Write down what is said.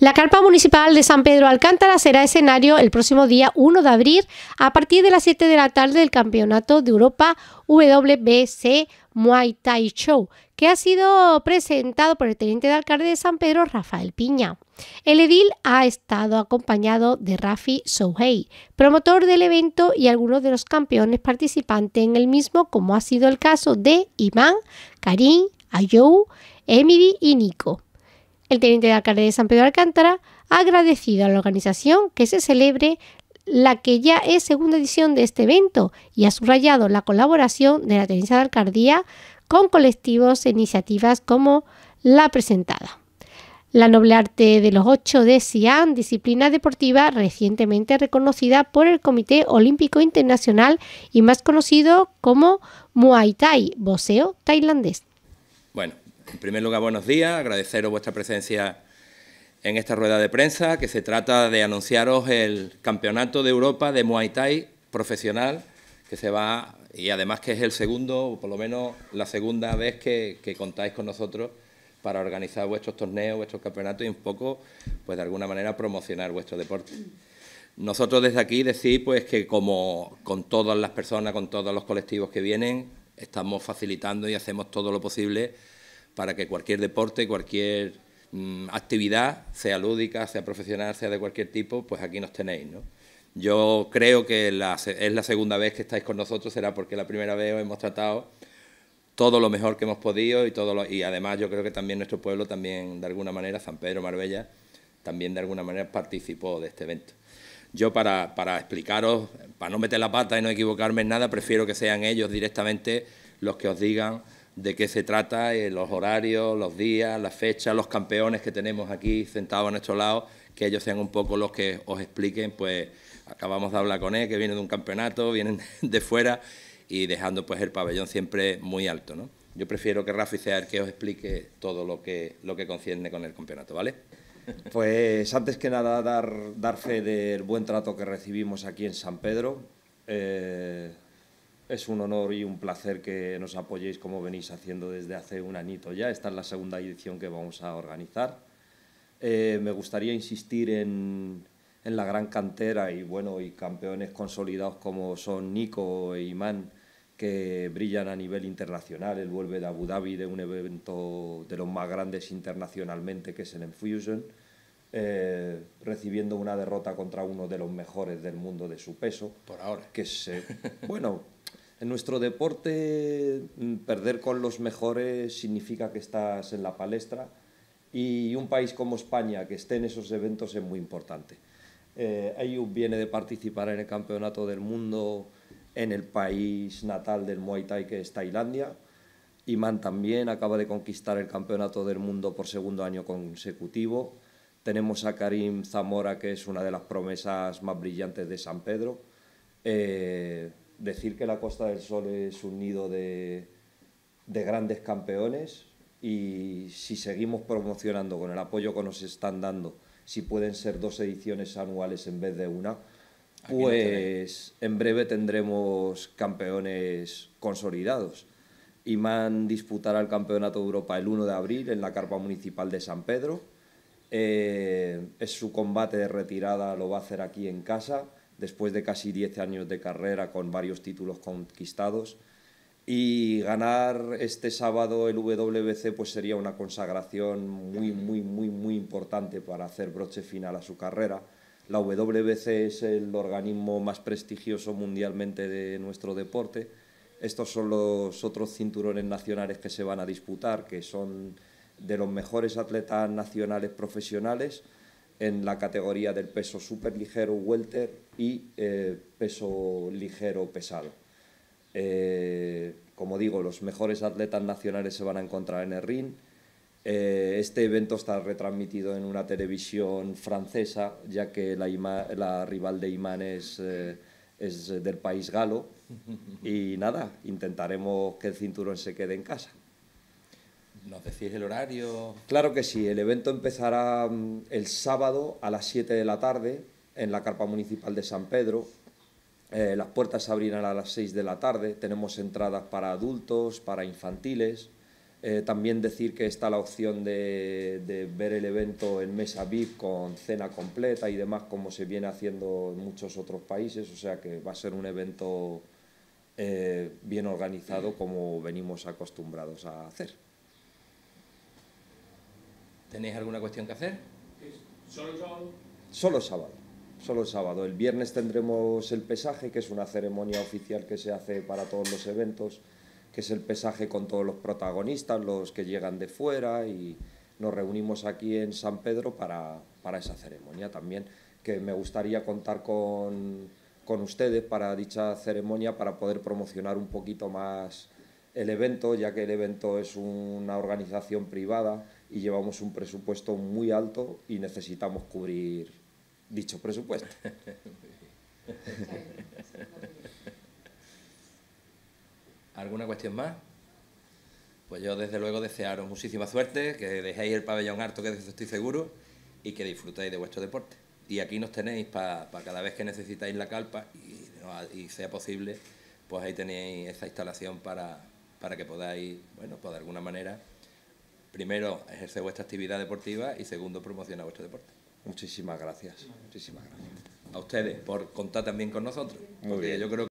La carpa municipal de San Pedro Alcántara será escenario el próximo día 1 de abril a partir de las 7 de la tarde del Campeonato de Europa WBC Muay Thai Show, que ha sido presentado por el teniente de alcalde de San Pedro, Rafael Piña. El edil ha estado acompañado de Rafi Souhei, promotor del evento y algunos de los campeones participantes en el mismo, como ha sido el caso de Iván, Karim, Ayou, Emily y Nico. El teniente de alcalde de San Pedro Alcántara ha agradecido a la organización que se celebre la que ya es segunda edición de este evento y ha subrayado la colaboración de la Tenencia de Alcaldía con colectivos e iniciativas como la presentada. La noble arte de los ocho de Sian, disciplina deportiva recientemente reconocida por el Comité Olímpico Internacional y más conocido como Muay Thai, boxeo tailandés. En primer lugar, buenos días, agradeceros vuestra presencia en esta rueda de prensa, que se trata de anunciaros el Campeonato de Europa de Muay Thai profesional, que se va, y además que es el segundo, o por lo menos la segunda vez que, contáis con nosotros para organizar vuestros torneos, vuestros campeonatos y un poco, pues de alguna manera, promocionar vuestro deporte. Nosotros desde aquí decir pues que como con todas las personas, con todos los colectivos que vienen, estamos facilitando y hacemos todo lo posible para que cualquier deporte, cualquier mm, actividad, sea lúdica, sea profesional, sea de cualquier tipo, pues aquí nos tenéis, ¿no? Yo creo que es la segunda vez que estáis con nosotros, será porque la primera vez os hemos tratado todo lo mejor que hemos podido y todo lo, y además yo creo que también nuestro pueblo también de alguna manera San Pedro Marbella también de alguna manera participó de este evento. Yo para, para explicaros, para no meter la pata y no equivocarme en nada, prefiero que sean ellos directamente los que os digan de qué se trata, eh, los horarios, los días, las fechas, los campeones que tenemos aquí sentados a nuestro lado, que ellos sean un poco los que os expliquen, pues acabamos de hablar con él, que viene de un campeonato, vienen de fuera y dejando pues el pabellón siempre muy alto, ¿no? Yo prefiero que Rafi sea el que os explique todo lo que, lo que concierne con el campeonato, ¿vale? Pues antes que nada dar, dar fe del buen trato que recibimos aquí en San Pedro. Eh, es un honor y un placer que nos apoyéis como venís haciendo desde hace un anito ya. Esta es la segunda edición que vamos a organizar. Eh, me gustaría insistir en, en, la gran cantera y bueno y campeones consolidados como son Nico e Iman, que brillan a nivel internacional. Él vuelve de Abu Dhabi de un evento de los más grandes internacionalmente que es el Infusion, eh, recibiendo una derrota contra uno de los mejores del mundo de su peso. Por ahora. Que se, bueno, En nuestro deporte, mm, perder con los mejores significa que estás en la palestra y un país como España que esté en esos eventos es muy importante. Eh, Ayub viene de participar en el Campeonato del Mundo en el país natal del Muay Thai, que es Tailandia. Iman también acaba de conquistar el Campeonato del Mundo por segundo año consecutivo. Tenemos a Karim Zamora, que es una de las promesas más brillantes de San Pedro. Eh, decir que la Costa del Sol es un nido de, grandes campeones y si seguimos promocionando con el apoyo que nos están dando, si pueden ser dos ediciones anuales en vez de una, pues en breve tendremos campeones consolidados. Imán disputará el Campeonato de Europa el 1 de abril en la Carpa Municipal de San Pedro. Eh, es su combate de retirada, lo va a hacer aquí en casa después de casi 10 años de carrera con varios títulos conquistados. Y ganar este sábado el WBC pues sería una consagración muy, muy, muy, muy importante para hacer broche final a su carrera. La WBC es el organismo más prestigioso mundialmente de nuestro deporte. Estos son los otros cinturones nacionales que se van a disputar, que son de los mejores atletas nacionales profesionales en la categoría del peso súper ligero welter y eh, peso ligero pesado. Eh, como digo, los mejores atletas nacionales se van a encontrar en el ring. Eh, este evento está retransmitido en una televisión francesa, ya que la, rival de Imán es del país galo. Y nada, intentaremos que el cinturón se quede en casa. ¿Nos decís el horario? Claro que sí, el evento empezará mm, el sábado a las 7 de la tarde en la carpa municipal de San Pedro. Eh, las puertas se abrirán a las 6 de la tarde. Tenemos entradas para adultos, para infantiles. Eh, también decir que está la opción de, ver el evento en mesa VIP con cena completa y demás, como se viene haciendo en muchos otros países. O sea que va a ser un evento eh, bien organizado como venimos acostumbrados a hacer. ¿Tenéis alguna cuestión que hacer? ¿Solo sábado? Solo sábado. Solo el sábado. El viernes tendremos el pesaje, que es una ceremonia oficial que se hace para todos los eventos, que es el pesaje con todos los protagonistas, los que llegan de fuera, y nos reunimos aquí en San Pedro para, esa ceremonia también, que me gustaría contar con, con ustedes para dicha ceremonia para poder promocionar un poquito más el evento, ya que el evento es una organización privada y llevamos un presupuesto muy alto y necesitamos cubrir dicho presupuesto. ¿Alguna cuestión más? Pues yo desde luego desearos muchísima suerte, que dejéis el pabellón harto, que estoy seguro, y que disfrutéis de vuestro deporte. Y aquí nos tenéis para cada vez que necesitáis la calpa y, y, sea posible, pues ahí tenéis esa instalación para, para que podáis, bueno, pues de alguna manera primero, ejerce vuestra actividad deportiva y segundo, promociona vuestro deporte. Muchísimas gracias. Muchísimas gracias. A ustedes por contar también con nosotros. yo